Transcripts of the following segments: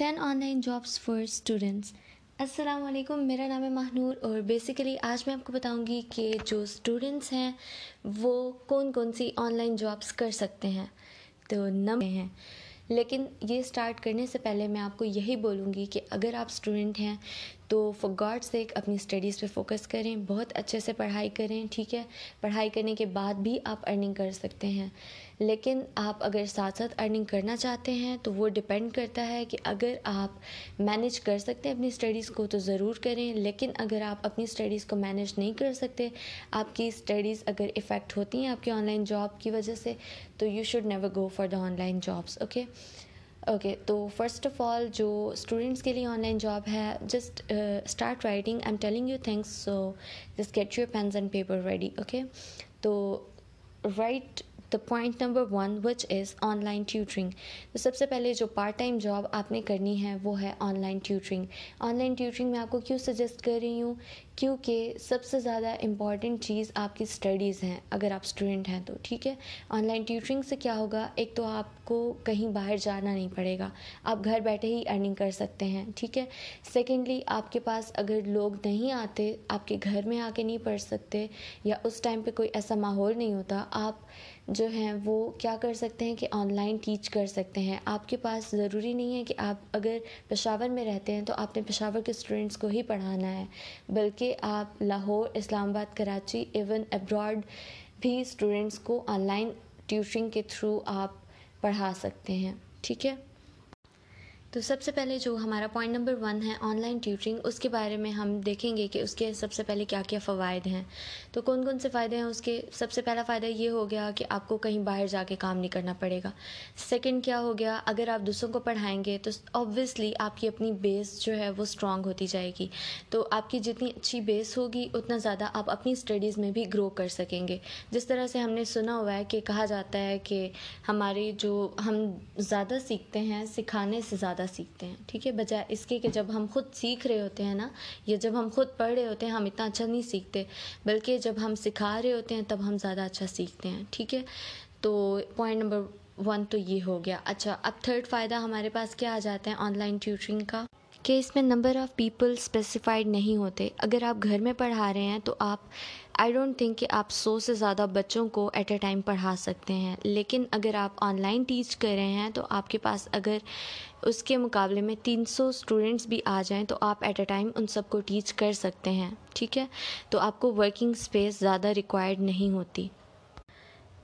Ten online jobs for students अस्सलाम वालेकुम मेरा नाम है महनूर और बेसिकली आज मैं आपको बताऊंगी कि जो स्टूडेंट्स हैं वो कौन कौन सी ऑनलाइन जॉब्स कर सकते हैं तो नंबर हैं लेकिन ये स्टार्ट करने से पहले मैं आपको यही बोलूँगी कि अगर आप स्टूडेंट हैं तो फॉर गॉड सेक अपनी स्टडीज़ पे फोकस करें बहुत अच्छे से पढ़ाई करें ठीक है पढ़ाई करने के बाद भी आप अर्निंग कर सकते हैं लेकिन आप अगर साथ साथ अर्निंग करना चाहते हैं तो वो डिपेंड करता है कि अगर आप मैनेज कर सकते हैं अपनी स्टडीज़ को तो ज़रूर करें लेकिन अगर आप अपनी स्टडीज़ को मैनेज नहीं कर सकते आपकी स्टडीज़ अगर इफ़ेक्ट होती हैं आपकी ऑनलाइन जॉब की वजह से तो you should never go for the online jobs okay okay तो फर्स्ट ऑफ ऑल जो स्टूडेंट्स के लिए ऑनलाइन जॉब है just start writing I am telling you things so just get your pens and paper ready okay तो write the point number one which is online tutoring तो सबसे पहले जो part time job आपने करनी है वो है ऑनलाइन ट्यूटरिंग ऑनलाइन ट्यूटरिंग मैं आपको क्यों सजेस्ट कर रही हूँ क्योंकि सबसे ज़्यादा इम्पॉर्टेंट चीज़ आपकी स्टडीज़ हैं अगर आप स्टूडेंट हैं तो ठीक है ऑनलाइन ट्यूटरिंग से क्या होगा एक तो आपको कहीं बाहर जाना नहीं पड़ेगा आप घर बैठे ही अर्निंग कर सकते हैं ठीक है सेकेंडली आपके पास अगर लोग नहीं आते आपके घर में आके नहीं पढ़ सकते या उस टाइम पर कोई ऐसा माहौल नहीं होता आप जो हैं वो क्या कर सकते हैं कि ऑनलाइन टीच कर सकते हैं आपके पास ज़रूरी नहीं है कि आप अगर पेशावर में रहते हैं तो आपने पेशावर के स्टूडेंट्स को ही पढ़ाना है बल्कि आप लाहौर इस्लामाबाद कराची इवन एब्रॉड भी स्टूडेंट्स को ऑनलाइन ट्यूशन के थ्रू आप पढ़ा सकते हैं ठीक है तो सबसे पहले जो हमारा पॉइंट नंबर वन है ऑनलाइन ट्यूटरिंग उसके बारे में हम देखेंगे कि उसके सबसे पहले क्या क्या फ़वाद हैं तो कौन कौन से फ़ायदे हैं उसके सबसे पहला फ़ायदा ये हो गया कि आपको कहीं बाहर जाके काम नहीं करना पड़ेगा सेकंड क्या हो गया अगर आप दूसरों को पढ़ाएंगे तो ऑब्वियसली आपकी अपनी बेस जो है वो स्ट्रांग होती जाएगी तो आपकी जितनी अच्छी बेस होगी उतना ज़्यादा आप अपनी स्टडीज़ में भी ग्रो कर सकेंगे जिस तरह से हमने सुना हुआ है कि कहा जाता है कि हमारी जो हम ज़्यादा सीखते हैं सिखाने से ज़्यादा ज़्यादा सीखते हैं ठीक है बजाय इसके कि जब हम खुद सीख रहे होते हैं ना या जब हम खुद पढ़ रहे होते हैं हम इतना अच्छा नहीं सीखते बल्कि जब हम सिखा रहे होते हैं तब हम ज़्यादा अच्छा सीखते हैं ठीक है तो पॉइंट नंबर वन तो ये हो गया अच्छा अब थर्ड फ़ायदा हमारे पास क्या आ जाता है ऑनलाइन ट्यूटरिंग का कि इसमें नंबर ऑफ़ पीपल स्पेसिफाइड नहीं होते अगर आप घर में पढ़ा रहे हैं तो आप आई डोंट थिंक कि आप सौ से ज़्यादा बच्चों को एट ए टाइम पढ़ा सकते हैं लेकिन अगर आप ऑनलाइन टीच कर रहे हैं तो आपके पास अगर उसके मुकाबले में 300 स्टूडेंट्स भी आ जाएं तो आप एट अ टाइम उन सबको टीच कर सकते हैं ठीक है तो आपको वर्किंग स्पेस ज़्यादा रिक्वायर्ड नहीं होती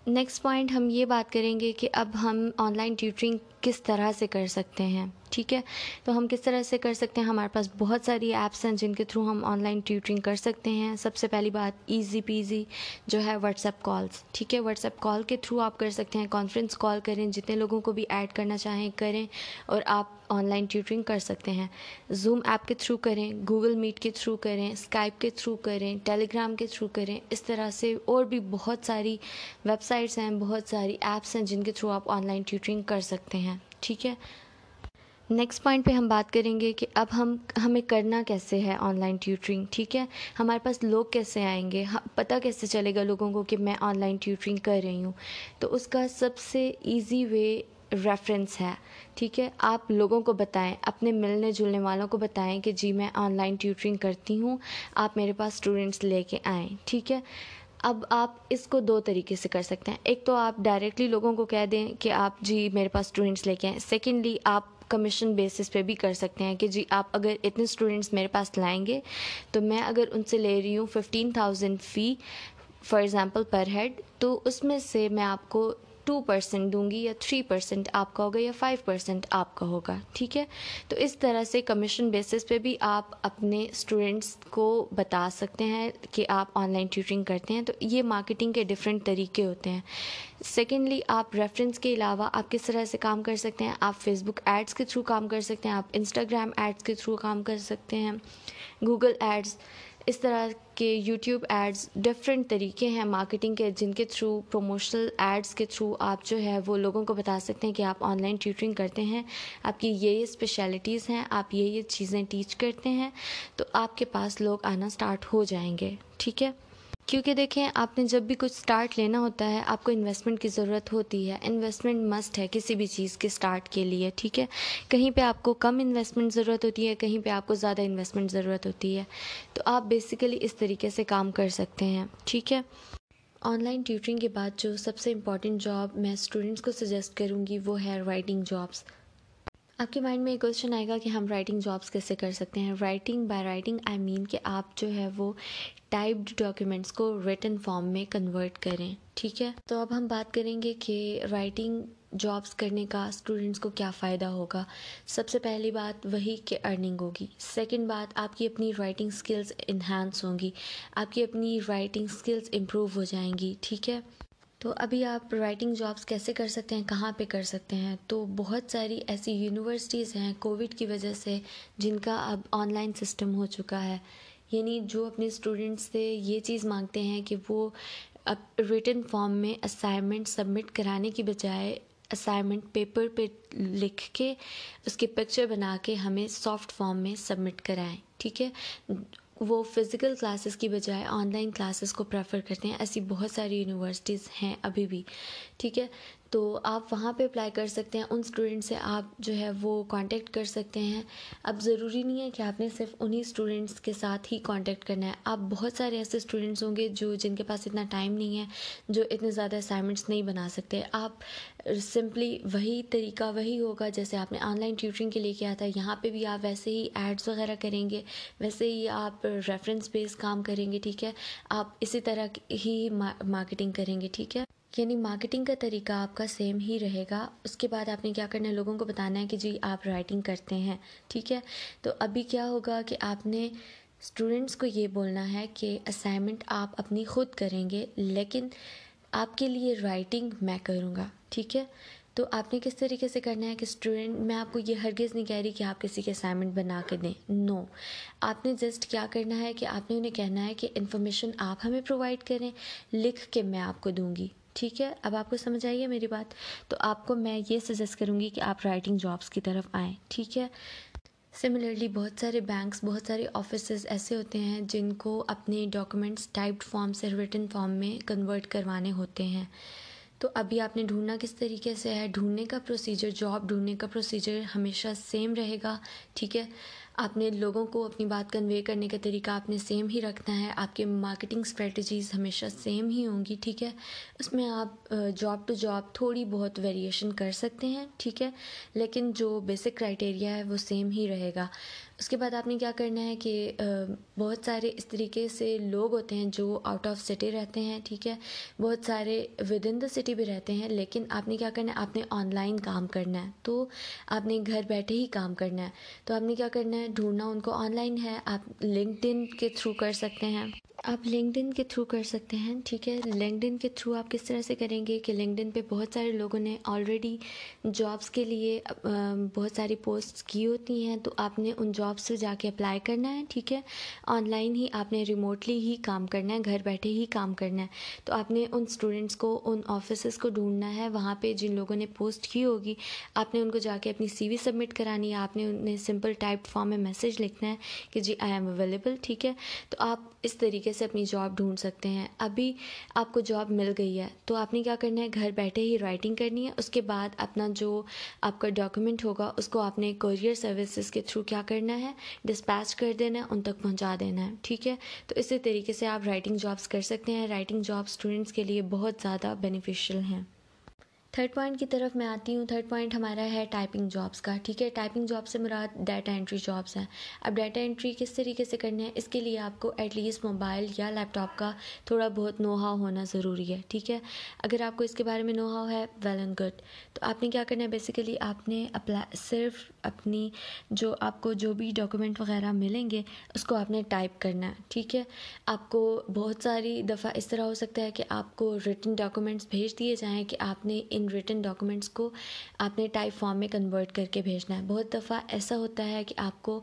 नेक्स्ट पॉइंट हम ये बात करेंगे कि अब हम ऑनलाइन ट्यूटरिंग किस तरह से कर सकते हैं ठीक है तो हम किस तरह से कर सकते हैं हमारे पास बहुत सारी ऐप्स हैं जिनके थ्रू हम ऑनलाइन ट्यूटरिंग कर सकते हैं सबसे पहली बात ईजी पीजी जो है व्हाट्सएप कॉल्स ठीक है व्हाट्सएप कॉल के थ्रू आप कर सकते हैं कॉन्फ्रेंस कॉल करें जितने लोगों को भी ऐड करना चाहें करें और आप ऑनलाइन ट्यूटरिंग कर सकते हैं जूम ऐप के थ्रू करें गूगल मीट के थ्रू करें स्काइप के थ्रू करें टेलीग्राम के थ्रू करें इस तरह से और भी बहुत सारी वेबसाइट्स हैं बहुत सारी ऐप्स हैं जिनके थ्रू आप ऑनलाइन ट्यूटरिंग कर सकते हैं ठीक है नेक्स्ट पॉइंट पे हम बात करेंगे कि अब हम हमें करना कैसे है ऑनलाइन ट्यूटरिंग ठीक है हमारे पास लोग कैसे आएंगे पता कैसे चलेगा लोगों को कि मैं ऑनलाइन ट्यूटरिंग कर रही हूँ तो उसका सबसे इजी वे रेफरेंस है ठीक है आप लोगों को बताएं अपने मिलने जुलने वालों को बताएं कि जी मैं ऑनलाइन ट्यूटरिंग करती हूँ आप मेरे पास स्टूडेंट्स लेके आएँ ठीक है अब आप इसको दो तरीके से कर सकते हैं एक तो आप डायरेक्टली लोगों को कह दें कि आप जी मेरे पास स्टूडेंट्स लेके आएँ सेकेंडली आप कमीशन बेसिस पे भी कर सकते हैं कि जी आप अगर इतने स्टूडेंट्स मेरे पास लाएंगे तो मैं अगर उनसे ले रही हूँ fifteen thousand fee for example per head तो उसमें से मैं आपको टू परसेंट दूंगी या थ्री परसेंट आपका होगा या फाइव परसेंट आपका होगा ठीक है तो इस तरह से कमीशन बेसिस पे भी आप अपने स्टूडेंट्स को बता सकते हैं कि आप ऑनलाइन ट्यूटरिंग करते हैं तो ये मार्केटिंग के डिफरेंट तरीके होते हैं सेकेंडली आप रेफरेंस के अलावा आप किस तरह से काम कर सकते हैं आप फेसबुक एड्स के थ्रू काम कर सकते हैं आप इंस्टाग्राम एड्स के थ्रू काम कर सकते हैं गूगल एड्स इस तरह के यूट्यूब एड्स डिफरेंट तरीके हैं मार्केटिंग के जिनके थ्रू प्रोमोशनल एड्स के थ्रू आप जो है वो लोगों को बता सकते हैं कि आप ऑनलाइन ट्यूटरिंग करते हैं आपकी ये ये स्पेशलिटीज़ हैं आप ये ये चीज़ें टीच करते हैं तो आपके पास लोग आना स्टार्ट हो जाएंगे ठीक है क्योंकि देखें आपने जब भी कुछ स्टार्ट लेना होता है आपको इन्वेस्टमेंट की ज़रूरत होती है इन्वेस्टमेंट मस्ट है किसी भी चीज़ के स्टार्ट के लिए ठीक है कहीं पे आपको कम इन्वेस्टमेंट ज़रूरत होती है कहीं पे आपको ज़्यादा इन्वेस्टमेंट ज़रूरत होती है तो आप बेसिकली इस तरीके से काम कर सकते हैं ठीक है ऑनलाइन ट्यूटरिंग के बाद जो सबसे इम्पॉर्टेंट जॉब मैं स्टूडेंट्स को सजेस्ट करूँगी वो है राइटिंग जॉब्स आपके माइंड में एक क्वेश्चन आएगा कि हम राइटिंग जॉब्स कैसे कर सकते हैं writing by writing I mean कि आप जो है वो टाइप्ड डॉक्यूमेंट्स को रिटन फॉर्म में कन्वर्ट करें ठीक है तो अब हम बात करेंगे कि राइटिंग जॉब्स करने का स्टूडेंट्स को क्या फ़ायदा होगा सबसे पहली बात वही कि अर्निंग होगी सेकंड बात आपकी अपनी राइटिंग स्किल्स इन्हांस होंगी आपकी अपनी राइटिंग स्किल्स इम्प्रूव हो जाएंगी ठीक है तो अभी आप राइटिंग जॉब्स कैसे कर सकते हैं कहाँ पे कर सकते हैं तो बहुत सारी ऐसी यूनिवर्सिटीज़ हैं कोविड की वजह से जिनका अब ऑनलाइन सिस्टम हो चुका है यानी जो अपने स्टूडेंट्स से ये चीज़ मांगते हैं कि वो अब रिटर्न फॉर्म में असाइनमेंट सबमिट कराने की बजाय असाइनमेंट पेपर पे लिख के उसके पिक्चर बना के हमें सॉफ्ट फॉर्म में सबमिट कराएं ठीक है वो फिज़िकल क्लासेस की बजाय ऑनलाइन क्लासेस को प्रेफर करते हैं ऐसी बहुत सारी यूनिवर्सिटीज़ हैं अभी भी ठीक है तो आप वहाँ पे अप्लाई कर सकते हैं उन स्टूडेंट से आप जो है वो कांटेक्ट कर सकते हैं अब ज़रूरी नहीं है कि आपने सिर्फ उन्हीं स्टूडेंट्स के साथ ही कांटेक्ट करना है आप बहुत सारे ऐसे स्टूडेंट्स होंगे जो जिनके पास इतना टाइम नहीं है जो इतने ज़्यादा असाइनमेंट्स नहीं बना सकते आप सिंपली वही तरीका वही होगा जैसे आपने ऑनलाइन ट्यूटरिंग के लिए किया था यहाँ पर भी आप वैसे ही एड्स वगैरह करेंगे वैसे ही आप रेफरेंस बेस काम करेंगे ठीक है आप इसी तरह ही मार्केटिंग करेंगे ठीक है यानी मार्केटिंग का तरीका आपका सेम ही रहेगा उसके बाद आपने क्या करना है लोगों को बताना है कि जी आप राइटिंग करते हैं ठीक है तो अभी क्या होगा कि आपने स्टूडेंट्स को ये बोलना है कि असाइनमेंट आप अपनी खुद करेंगे लेकिन आपके लिए राइटिंग मैं करूँगा ठीक है तो आपने किस तरीके से करना है कि स्टूडेंट मैं आपको ये हरगिज़ नहीं कह रही कि आप किसी के असाइनमेंट बना के दें नो no. आपने जस्ट क्या करना है कि आपने उन्हें कहना है कि इन्फॉर्मेशन आप हमें प्रोवाइड करें लिख के मैं आपको दूंगी ठीक है अब आपको समझ आई है मेरी बात तो आपको मैं ये सजेस्ट करूँगी कि आप राइटिंग जॉब्स की तरफ आएँ ठीक है सिमिलरली बहुत सारे बैंक्स बहुत सारे ऑफिस ऐसे होते हैं जिनको अपने डॉक्यूमेंट्स टाइप्ड फॉर्म से रिटर्न फॉर्म में कन्वर्ट करवाने होते हैं तो अभी आपने ढूंढना किस तरीके से है ढूंढने का प्रोसीजर जॉब ढूंढने का प्रोसीजर हमेशा सेम रहेगा ठीक है आपने लोगों को अपनी बात कन्वे करने का तरीका आपने सेम ही रखना है आपके मार्केटिंग स्ट्रेटजीज़ हमेशा सेम ही होंगी ठीक है उसमें आप जॉब टू जॉब थोड़ी बहुत वेरिएशन कर सकते हैं ठीक है लेकिन जो बेसिक क्राइटेरिया है वो सेम ही रहेगा उसके बाद आपने क्या करना है कि बहुत सारे इस तरीके से लोग होते हैं जो आउट ऑफ सिटी रहते हैं ठीक है बहुत सारे विद इन द सिटी भी रहते हैं लेकिन आपने क्या करना है आपने ऑनलाइन काम करना है तो आपने घर बैठे ही काम करना है तो आपने क्या करना है ढूंढना उनको ऑनलाइन है आप लिंकड के थ्रू कर सकते हैं आप लिंकड के थ्रू कर सकते हैं ठीक है लिंकड के थ्रू आप किस तरह से करेंगे कि लिंकड पे बहुत सारे लोगों ने ऑलरेडी जॉब्स के लिए बहुत सारी पोस्ट की होती हैं तो आपने उन जॉब जॉब्स जाके अप्लाई करना है ठीक है ऑनलाइन ही आपने रिमोटली ही काम करना है घर बैठे ही काम करना है तो आपने उन स्टूडेंट्स को उन ऑफिस को ढूंढना है वहाँ पर जिन लोगों ने पोस्ट की होगी आपने उनको जाके अपनी सी सबमिट करानी है आपने उन्हें सिंपल टाइप फॉर्म में मैसेज लिखना है कि जी आई एम अवेलेबल ठीक है तो आप इस तरीके से अपनी जॉब ढूंढ सकते हैं अभी आपको जॉब मिल गई है तो आपने क्या करना है घर बैठे ही राइटिंग करनी है उसके बाद अपना जो आपका डॉक्यूमेंट होगा उसको आपने कोरियर सर्विसेज के थ्रू क्या करना है है डिस्पैच कर देना है उन तक पहुंचा देना है ठीक है तो इसी तरीके से आप राइटिंग जॉब्स कर सकते हैं राइटिंग जॉब स्टूडेंट्स के लिए बहुत ज़्यादा बेनिफिशियल हैं थर्ड पॉइंट की तरफ मैं आती हूँ थर्ड पॉइंट हमारा है टाइपिंग जॉब्स का ठीक है टाइपिंग जॉब से मुराद डाटा एंट्री जॉब्स हैं अब डाटा एंट्री किस तरीके से करनी है इसके लिए आपको एटलीस्ट मोबाइल या लैपटॉप का थोड़ा बहुत नोहा होना ज़रूरी है ठीक है अगर आपको इसके बारे में नोहा है वेल एंड गुड तो आपने क्या करना है बेसिकली आपने अप्लाई सिर्फ अपनी जो आपको जो भी डॉक्यूमेंट वगैरह मिलेंगे उसको आपने टाइप करना है ठीक है आपको बहुत सारी दफ़ा इस तरह हो सकता है कि आपको रिटन डॉक्यूमेंट्स भेज दिए जाएँ कि आपने इन रिटन डॉक्यूमेंट्स को आपने टाइप फॉर्म में कन्वर्ट करके भेजना है बहुत दफ़ा ऐसा होता है कि आपको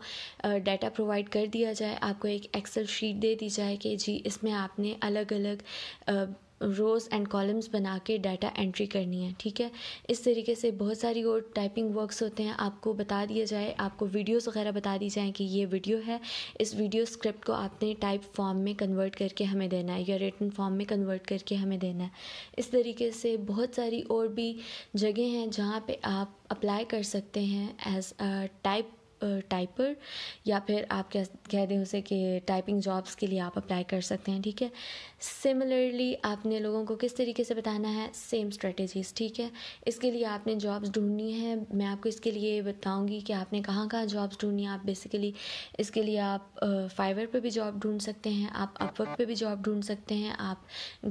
डाटा प्रोवाइड कर दिया जाए आपको एक एक्सेल शीट दे दी जाए कि जी इसमें आपने अलग अलग रोज़ एंड कॉलम्स बना के डाटा एंट्री करनी है ठीक है इस तरीके से बहुत सारी और टाइपिंग वर्क्स होते हैं आपको बता दिया जाए आपको वीडियोस वगैरह बता दी जाए कि ये वीडियो है इस वीडियो स्क्रिप्ट को आपने टाइप फॉर्म में कन्वर्ट करके हमें देना है या रिटर्न फॉर्म में कन्वर्ट करके हमें देना है इस तरीके से बहुत सारी और भी जगह हैं जहाँ पर आप अप्लाई कर सकते हैं एज टाइप टाइपर या फिर आप कह कह दें उसे कि टाइपिंग जॉब्स के लिए आप अप्लाई कर सकते हैं ठीक है सिमिलरली आपने लोगों को किस तरीके से बताना है सेम स्ट्रेटजीज ठीक है इसके लिए आपने जॉब्स ढूंढनी है मैं आपको इसके लिए बताऊँगी कि आपने कहाँ कहाँ जॉब्स ढूंढनी है आप बेसिकली इसके लिए आप फाइवर पर भी जॉब ढूंढ सकते हैं आप अपवर्क पर भी जॉब ढूंढ सकते हैं आप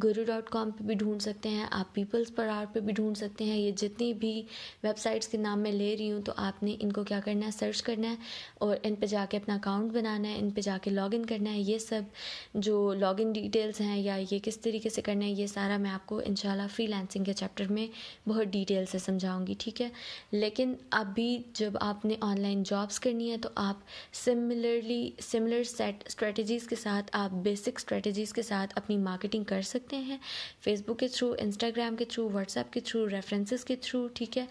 गुरु डॉट कॉम पर भी ढूंढ सकते हैं आप पीपल्स पर आर पर भी ढूंढ सकते हैं ये जितनी भी वेबसाइट्स के नाम मैं ले रही हूँ तो आपने इनको क्या करना है सर्च करना करना है और इन पे जाके अपना अकाउंट बनाना है इन पे जाके लॉगिन करना है ये सब जो लॉगिन डिटेल्स हैं या ये किस तरीके से करना है ये सारा मैं आपको इन फ्रीलांसिंग के चैप्टर में बहुत डिटेल से समझाऊंगी ठीक है लेकिन अभी जब आपने ऑनलाइन जॉब्स करनी है तो आप सिमिलरली सिमिलर सेट स्ट्रेटजीज़ के साथ आप बेसिक स्ट्रेटजीज़ के साथ अपनी मार्केटिंग कर सकते हैं फेसबुक के थ्रू इंस्टाग्राम के थ्रू व्हाट्सएप के थ्रू रेफरेंसेस के थ्रू ठीक है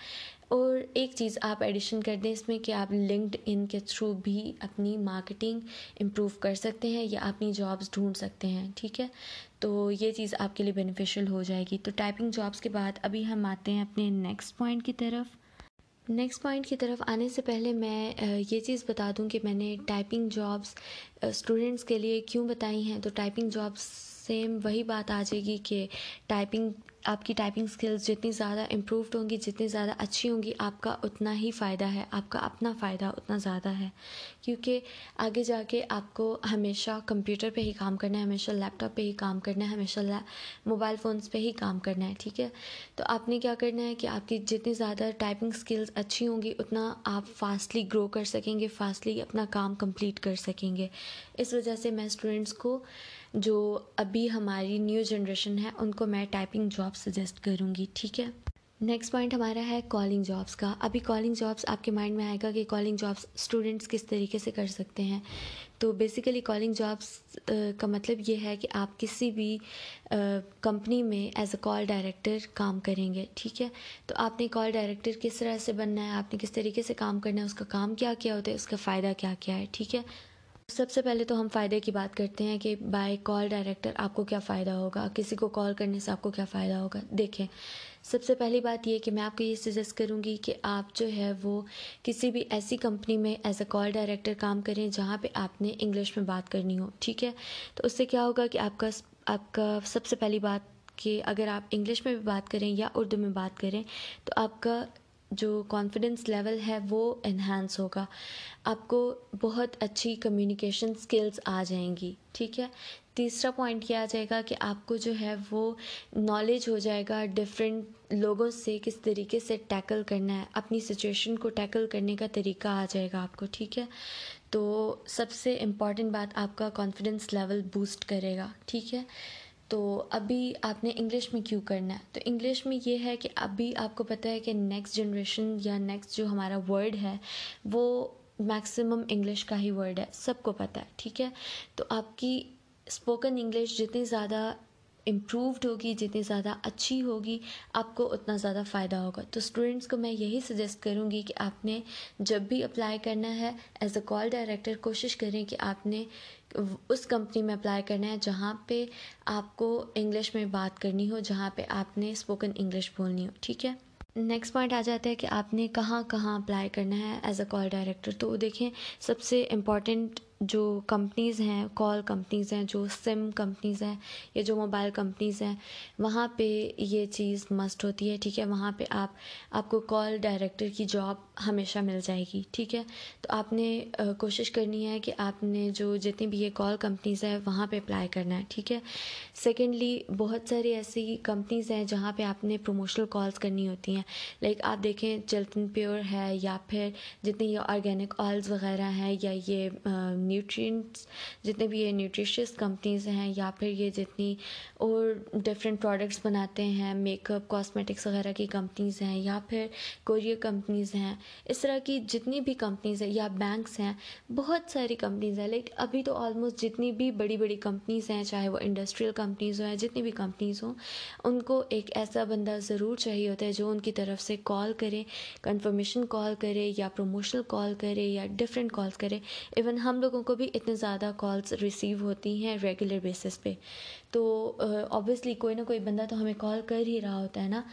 और एक चीज़ आप एडिशन कर दें इसमें कि आप लिंक्ड इन के थ्रू भी अपनी मार्केटिंग इम्प्रूव कर सकते हैं या अपनी जॉब्स ढूंढ सकते हैं ठीक है तो ये चीज़ आपके लिए बेनिफिशियल हो जाएगी तो टाइपिंग जॉब्स के बाद अभी हम आते हैं अपने नेक्स्ट पॉइंट की तरफ नेक्स्ट पॉइंट की तरफ आने से पहले मैं ये चीज़ बता दूं कि मैंने टाइपिंग जॉब्स स्टूडेंट्स के लिए क्यों बताई हैं तो टाइपिंग जॉब्स सेम वही बात आ जाएगी कि टाइपिंग आपकी टाइपिंग स्किल्स जितनी ज़्यादा इम्प्रूवड होंगी जितनी ज़्यादा अच्छी होंगी आपका उतना ही फ़ायदा है आपका अपना फ़ायदा उतना ज़्यादा है क्योंकि आगे जाके आपको हमेशा कंप्यूटर पे ही काम करना है हमेशा लैपटॉप पे ही काम करना है हमेशा मोबाइल फ़ोन्स पे ही काम करना है ठीक है तो आपने क्या करना है कि आपकी जितनी ज़्यादा टाइपिंग स्किल्स अच्छी होंगी उतना आप फास्टली ग्रो कर सकेंगे फास्टली अपना काम कम्प्लीट कर सकेंगे इस वजह से मैं स्टूडेंट्स को जो अभी हमारी न्यू जनरेशन है उनको मैं टाइपिंग जॉब आप सजेस्ट करूँगी ठीक है नेक्स्ट पॉइंट हमारा है कॉलिंग जॉब्स का अभी कॉलिंग जॉब्स आपके माइंड में आएगा कि कॉलिंग जॉब्स स्टूडेंट्स किस तरीके से कर सकते हैं तो बेसिकली कॉलिंग जॉब्स का मतलब ये है कि आप किसी भी कंपनी में एज अ कॉल डायरेक्टर काम करेंगे ठीक है तो आपने कॉल डायरेक्टर किस तरह से बनना है आपने किस तरीके से काम करना है उसका काम क्या क्या होता है उसका फ़ायदा क्या क्या है ठीक है सबसे पहले तो हम फ़ायदे की बात करते हैं कि बाय कॉल डायरेक्टर आपको क्या फ़ायदा होगा किसी को कॉल करने से आपको क्या फ़ायदा होगा देखें सबसे पहली बात यह कि मैं आपको ये सजेस्ट करूँगी कि आप जो है वो किसी भी ऐसी कंपनी में एज अ कॉल डायरेक्टर काम करें जहाँ पे आपने इंग्लिश में बात करनी हो ठीक है तो उससे क्या होगा कि आपका आपका सबसे पहली बात कि अगर आप इंग्लिश में भी बात करें या उर्दू में बात करें तो आपका जो कॉन्फिडेंस लेवल है वो इन्हांस होगा आपको बहुत अच्छी कम्युनिकेशन स्किल्स आ जाएंगी ठीक है तीसरा पॉइंट क्या आ जाएगा कि आपको जो है वो नॉलेज हो जाएगा डिफरेंट लोगों से किस तरीके से टैकल करना है अपनी सिचुएशन को टैकल करने का तरीका आ जाएगा आपको ठीक है तो सबसे इम्पॉर्टेंट बात आपका कॉन्फिडेंस लेवल बूस्ट करेगा ठीक है तो अभी आपने इंग्लिश में क्यों करना है तो इंग्लिश में ये है कि अभी आपको पता है कि नेक्स्ट जनरेशन या नेक्स्ट जो हमारा वर्ड है वो मैक्सिमम इंग्लिश का ही वर्ड है सबको पता है ठीक है तो आपकी स्पोकन इंग्लिश जितनी ज़्यादा इम्प्रूवड होगी जितनी ज़्यादा अच्छी होगी आपको उतना ज़्यादा फ़ायदा होगा तो स्टूडेंट्स को मैं यही सजेस्ट करूँगी कि आपने जब भी अप्लाई करना है एज अ कॉल डायरेक्टर कोशिश करें कि आपने उस कंपनी में अप्लाई करना है जहाँ पे आपको इंग्लिश में बात करनी हो जहाँ पे आपने स्पोकन इंग्लिश बोलनी हो ठीक है नेक्स्ट पॉइंट आ जाता है कि आपने कहाँ कहाँ अप्लाई करना है एज अ कॉल डायरेक्टर तो देखें सबसे इम्पॉर्टेंट जो कंपनीज़ हैं कॉल कंपनीज़ हैं जो सिम कंपनीज़ हैं या जो मोबाइल कंपनीज़ हैं वहाँ पे ये चीज़ मस्ट होती है ठीक है वहाँ पे आप आपको कॉल डायरेक्टर की जॉब हमेशा मिल जाएगी ठीक है तो आपने कोशिश करनी है कि आपने जो जितनी भी ये कॉल कंपनीज़ हैं वहाँ पे अप्लाई करना है ठीक है सेकेंडली बहुत सारी ऐसी कंपनीज़ हैं जहाँ पर आपने प्रोमोशनल कॉल्स करनी होती हैं लाइक आप देखें चिल्टन प्योर है या फिर जितने ये ऑर्गेनिक ऑयल्स वगैरह हैं या ये आ, न्यूट्रिएंट्स जितने भी ये न्यूट्रिशियस कंपनीज हैं या फिर ये जितनी और डिफरेंट प्रोडक्ट्स बनाते हैं मेकअप कॉस्मेटिक्स वगैरह की कंपनीज हैं या फिर कोरियर कंपनीज हैं इस तरह की जितनी भी कंपनीज हैं या बैंक्स हैं बहुत सारी कंपनीज हैं लाइक अभी तो ऑलमोस्ट जितनी भी बड़ी बड़ी कंपनीज हैं चाहे वो इंडस्ट्रियल कंपनीज हो या जितनी भी कंपनीज हों उनको एक ऐसा बंदा ज़रूर चाहिए होता है जो उनकी तरफ से कॉल करे कन्फर्मेशन कॉल करे या प्रमोशनल कॉल करे या डिफरेंट कॉल्स करे इवन हम लोगों लोगों को भी इतने ज़्यादा कॉल्स रिसीव होती हैं रेगुलर बेसिस पे तो ऑब्वियसली कोई ना कोई बंदा तो हमें कॉल कर ही रहा होता है ना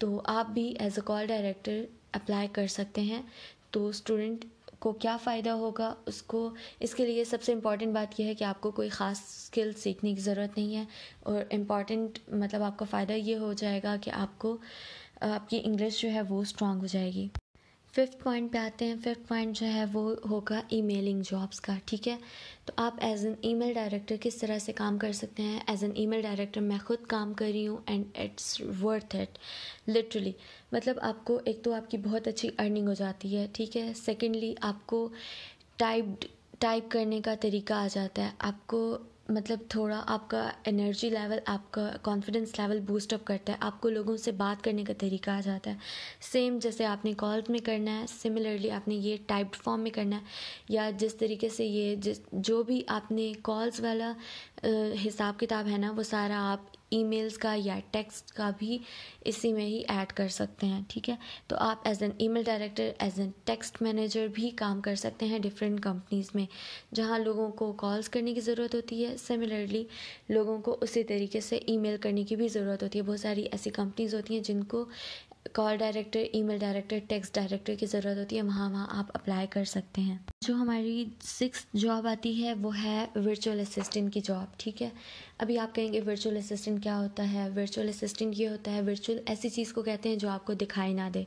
तो आप भी as a call director apply कर सकते हैं तो स्टूडेंट को क्या फ़ायदा होगा उसको इसके लिए सबसे इम्पॉर्टेंट बात यह है कि आपको कोई ख़ास स्किल सीखने की ज़रूरत नहीं है और इम्पॉर्टेंट मतलब आपका फ़ायदा ये हो जाएगा कि आपको आपकी इंग्लिश जो है वो स्ट्रांग हो जाएगी फिफ्थ पॉइंट पे आते हैं फिफ्थ पॉइंट जो है वो होगा ईमेलिंग जॉब्स का ठीक है तो आप एज एन ईमेल डायरेक्टर किस तरह से काम कर सकते हैं एज एन ईमेल डायरेक्टर मैं खुद काम कर रही हूँ and it's worth it literally मतलब आपको एक तो आपकी बहुत अच्छी अर्निंग हो जाती है ठीक है सेकेंडली आपको टाइप टाइप करने का तरीका आ जाता है आपको मतलब थोड़ा आपका एनर्जी लेवल आपका कॉन्फिडेंस लेवल बूस्ट अप करता है आपको लोगों से बात करने का तरीका आ जाता है सेम जैसे आपने कॉल में करना है सिमिलरली आपने ये टाइप्ड फॉर्म में करना है या जिस तरीके से ये जिस जो भी आपने कॉल्स वाला हिसाब किताब है ना वो सारा आप ईमेल्स का या टेक्स्ट का भी इसी में ही ऐड कर सकते हैं ठीक है तो आप as an email director as an text manager भी काम कर सकते हैं डिफरेंट कंपनीज़ में जहाँ लोगों को कॉल्स करने की ज़रूरत होती है सिमिलरली लोगों को उसी तरीके से ईमेल करने की भी ज़रूरत होती है बहुत सारी ऐसी कंपनीज़ होती हैं जिनको call director email director text director की ज़रूरत होती है वहाँ वहाँ आप अप्लाई कर सकते हैं जो हमारी सिक्स जॉब आती है वो है वर्चुअल असिस्टेंट की जॉब ठीक है अभी आप कहेंगे वर्चुअल असिस्टेंट क्या होता है वर्चुअल असिस्टेंट ये होता है वर्चुअल ऐसी चीज़ को कहते हैं जो आपको दिखाई ना दे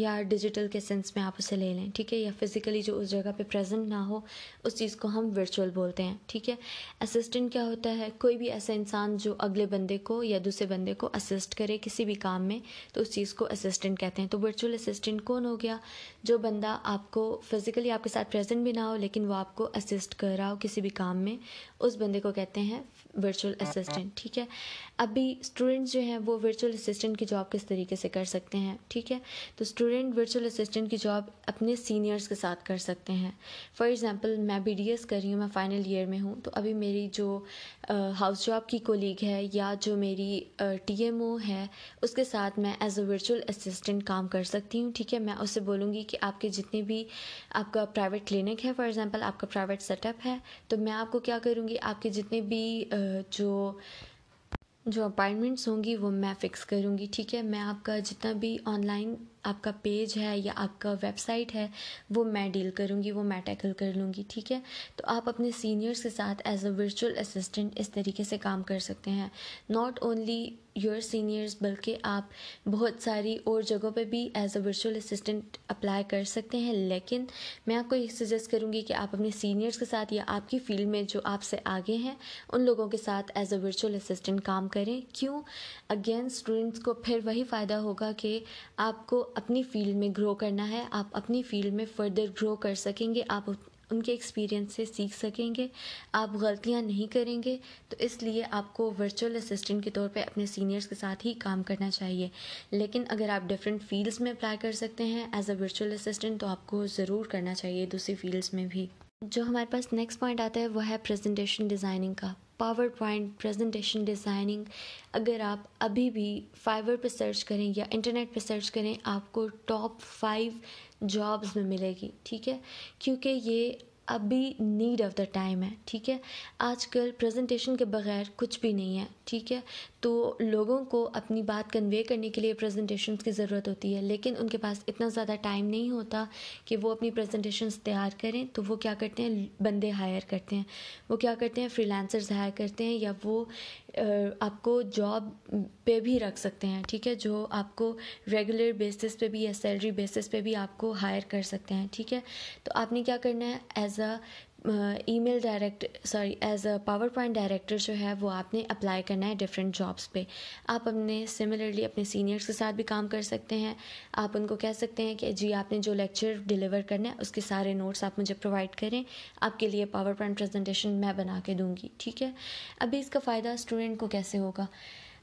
या डिजिटल के सेंस में आप उसे ले लें ठीक है या फिज़िकली जो उस जगह पे प्रेजेंट ना हो उस चीज़ को हम वर्चुअल बोलते हैं ठीक है असिस्टेंट क्या होता है कोई भी ऐसा इंसान जो अगले बंदे को या दूसरे बंदे को असिस्ट करे किसी भी काम में तो उस चीज़ को असिस्टेंट कहते हैं तो वर्चुअल असिस्टेंट कौन हो गया जो बंदा आपको फिज़िकली आपके साथ प्रेजेंट भी ना हो लेकिन वो आपको असिस्ट कर रहा हो किसी भी काम में उस बंदे को कहते हैं वर्चुअल असिस्टेंट हाँ, हाँ। ठीक है अभी स्टूडेंट्स जो हैं वो वर्चुअल असिस्टेंट की जॉब किस तरीके से कर सकते हैं ठीक है तो स्टूडेंट वर्चुअल असिस्टेंट की जॉब अपने सीनियर्स के साथ कर सकते हैं फॉर एग्ज़ाम्पल मैं बी डी एस कर रही हूँ मैं फ़ाइनल ईयर में हूँ तो अभी मेरी जो हाउस जॉब की कोलीग है या जो मेरी टी एम ओ है उसके साथ मैं एज अ वर्चुअल असिस्टेंट काम कर सकती हूँ ठीक है मैं उससे बोलूँगी कि आपके जितने भी आपका प्राइवेट क्लिनिक है फॉर एग्ज़ाम्पल आपका प्राइवेट सेटअप है तो मैं आपको क्या करूँगी आपके जितने भी जो जो अपॉइंटमेंट्स होंगी वो मैं फ़िक्स करूँगी ठीक है मैं आपका जितना भी ऑनलाइन आपका पेज है या आपका वेबसाइट है वो मैं डील करूँगी वो मैं टैकल कर लूँगी ठीक है तो आप अपने सीनियर्स के साथ एज अ वर्चुअल असिस्टेंट इस तरीके से काम कर सकते हैं नॉट ओनली योर सीनियर्स बल्कि आप बहुत सारी और जगहों पे भी as a virtual assistant apply कर सकते हैं लेकिन मैं आपको ये सजेस्ट करूँगी कि आप अपने सीनियर्स के साथ या आपकी फील्ड में जो आपसे आगे हैं उन लोगों के साथ एज अ वर्चुअल असिस्टेंट काम करें क्यों अगेन स्टूडेंट्स को फिर वही फ़ायदा होगा कि आपको अपनी फील्ड में ग्रो करना है आप अपनी फील्ड में फर्दर ग्रो कर सकेंगे आप उनके एक्सपीरियंस से सीख सकेंगे आप गलतियां नहीं करेंगे तो इसलिए आपको वर्चुअल असिस्टेंट के तौर पे अपने सीनियर्स के साथ ही काम करना चाहिए लेकिन अगर आप डिफरेंट फील्ड्स में अप्लाई कर सकते हैं एज अ वर्चुअल असिस्टेंट तो आपको ज़रूर करना चाहिए दूसरी फील्ड्स में भी जो हमारे पास नेक्स्ट पॉइंट आता है वह है प्रेजेंटेशन डिज़ाइनिंग का पावर पॉइंट प्रेजेंटेशन डिज़ाइनिंग अगर आप अभी भी फाइवर पर सर्च करें या इंटरनेट पर सर्च करें आपको टॉप फाइव जॉब्स में मिलेगी ठीक है क्योंकि ये अभी नीड ऑफ़ द टाइम है ठीक है आजकल प्रेजेंटेशन के बगैर कुछ भी नहीं है ठीक है तो लोगों को अपनी बात कन्वे करने के लिए प्रेजेंटेशन की ज़रूरत होती है लेकिन उनके पास इतना ज़्यादा टाइम नहीं होता कि वो अपनी प्रेजेंटेशन तैयार करें तो वो क्या करते हैं बंदे हायर करते हैं वो क्या करते हैं फ्रीलांसर्स हायर करते हैं या वो आपको जॉब पे भी रख सकते हैं ठीक है जो आपको रेगुलर बेसिस पे भी या सैलरी बेसिस पे भी आपको हायर कर सकते हैं ठीक है तो आपने क्या करना है as a email direct sorry as a PowerPoint director जो है वो आपने अप्लाई करना है डिफरेंट जॉब्स पे आप अपने सिमिलरली अपने सीनियर्स के साथ भी काम कर सकते हैं आप उनको कह सकते हैं कि जी आपने जो लेक्चर डिलीवर करना है उसके सारे नोट्स आप मुझे प्रोवाइड करें आपके लिए पावर पॉइंट प्रेजेंटेशन मैं बना के दूँगी ठीक है अभी इसका फ़ायदा स्टूडेंट को कैसे होगा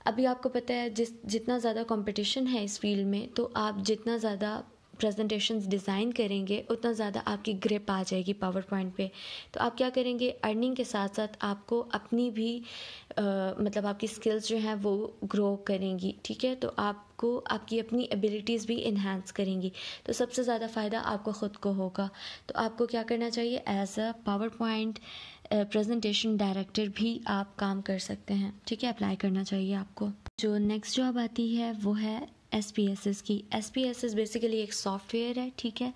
अभी आपको पता है जिस जितना ज़्यादा कंपटीशन है इस फील्ड में तो आप जितना ज़्यादा प्रेजेंटेशंस डिज़ाइन करेंगे उतना ज़्यादा आपकी ग्रिप आ जाएगी पावर पॉइंट पे तो आप क्या करेंगे अर्निंग के साथ साथ आपको अपनी भी आ, मतलब आपकी स्किल्स जो हैं वो ग्रो करेंगी ठीक है तो आपको आपकी अपनी एबिलिटीज़ भी इन्हांस करेंगी तो सबसे ज़्यादा फ़ायदा आपको ख़ुद को होगा तो आपको क्या करना चाहिए as a PowerPoint presentation director भी आप काम कर सकते हैं ठीक है अप्लाई करना चाहिए आपको जो नेक्स्ट जॉब आती है वो है एस पी एस एस की S P S S basically एक सॉफ्टवेयर है ठीक है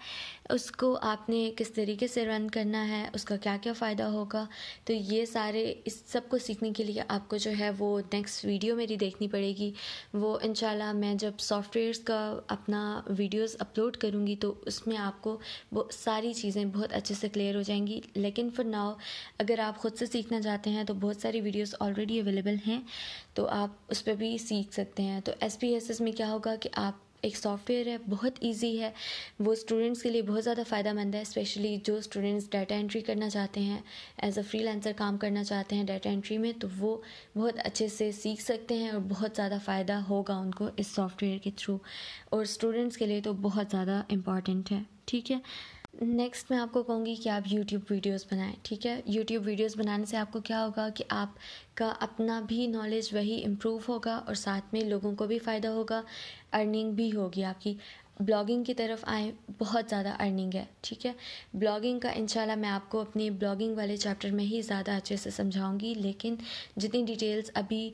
उसको आपने किस तरीके से रन करना है उसका क्या क्या फ़ायदा होगा तो ये सारे इस सब को सीखने के लिए आपको जो है वो नेक्स्ट वीडियो मेरी देखनी पड़ेगी वो इन मैं जब सॉफ्टवेयर्स का अपना वीडियोस अपलोड करूँगी तो उसमें आपको वो सारी चीज़ें बहुत अच्छे से क्लियर हो जाएंगी लेकिन फॉर नाउ अगर आप ख़ुद से सीखना चाहते हैं तो बहुत सारी वीडियोज़ ऑलरेडी अवेलेबल हैं तो आप उस पर भी सीख सकते हैं तो एस में क्या होगा कि आप एक सॉफ्टवेयर है बहुत ईजी है वो स्टूडेंट्स के लिए बहुत ज़्यादा फ़ायदा मंद है स्पेशली जो स्टूडेंट्स डाटा एंट्री करना चाहते हैं एज अ फ्री काम करना चाहते हैं डाटा एंट्री में तो वो बहुत अच्छे से सीख सकते हैं और बहुत ज़्यादा फ़ायदा होगा उनको इस सॉफ्टवेयर के थ्रू और स्टूडेंट्स के लिए तो बहुत ज़्यादा इम्पॉर्टेंट है ठीक है नेक्स्ट मैं आपको कहूँगी कि आप यूट्यूब वीडियोस बनाएं ठीक है यूट्यूब वीडियोस बनाने से आपको क्या होगा कि आपका अपना भी नॉलेज वही इम्प्रूव होगा और साथ में लोगों को भी फ़ायदा होगा अर्निंग भी होगी आपकी ब्लॉगिंग की तरफ आए बहुत ज़्यादा अर्निंग है ठीक है ब्लॉगिंग का इंशाल्लाह मैं आपको अपने ब्लॉगिंग वाले चैप्टर में ही ज़्यादा अच्छे से समझाऊंगी लेकिन जितनी डिटेल्स अभी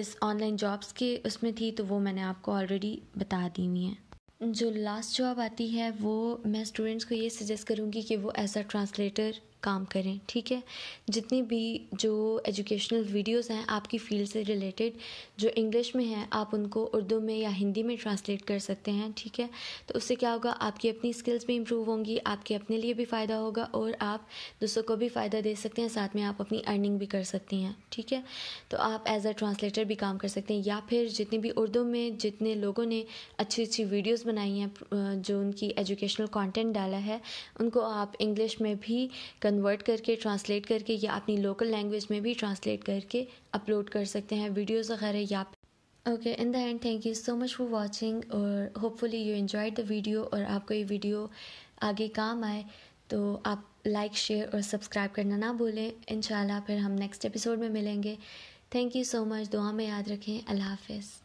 इस ऑनलाइन जॉब्स के उसमें थी तो वो मैंने आपको ऑलरेडी बता दी हुई हैं जो लास्ट जॉब आती है वो मैं स्टूडेंट्स को ये सजेस्ट करूँगी कि वो एज अ ट्रांसलेटर काम करें ठीक है जितनी भी जो एजुकेशनल वीडियोस हैं आपकी फील्ड से रिलेटेड जो इंग्लिश में हैं आप उनको उर्दू में या हिंदी में ट्रांसलेट कर सकते हैं ठीक है तो उससे क्या होगा आपकी अपनी स्किल्स भी इम्प्रूव होंगी आपके अपने लिए भी फ़ायदा होगा और आप दूसरों को भी फ़ायदा दे सकते हैं साथ में आप अपनी अर्निंग भी कर सकती हैं ठीक है तो आप एज अ ट्रांसलेटर भी काम कर सकते हैं या फिर जितनी भी उर्दू में जितने लोगों ने अच्छी अच्छी वीडियोज़ बनाई हैं जो उनकी एजुकेशनल कॉन्टेंट डाला है उनको आप इंग्लिश में भी कन्वर्ट करके ट्रांसलेट करके या अपनी लोकल लैंग्वेज में भी ट्रांसलेट करके अपलोड कर सकते हैं वीडियोस वगैरह या okay in the end thank you so much for watching और hopefully you enjoyed the video और आपको ये वीडियो आगे काम आए तो आप लाइक शेयर और सब्सक्राइब करना ना भूलें इन फिर हम नेक्स्ट एपिसोड में मिलेंगे थैंक यू सो मच दुआ में याद रखें अल्लाह हाफिज़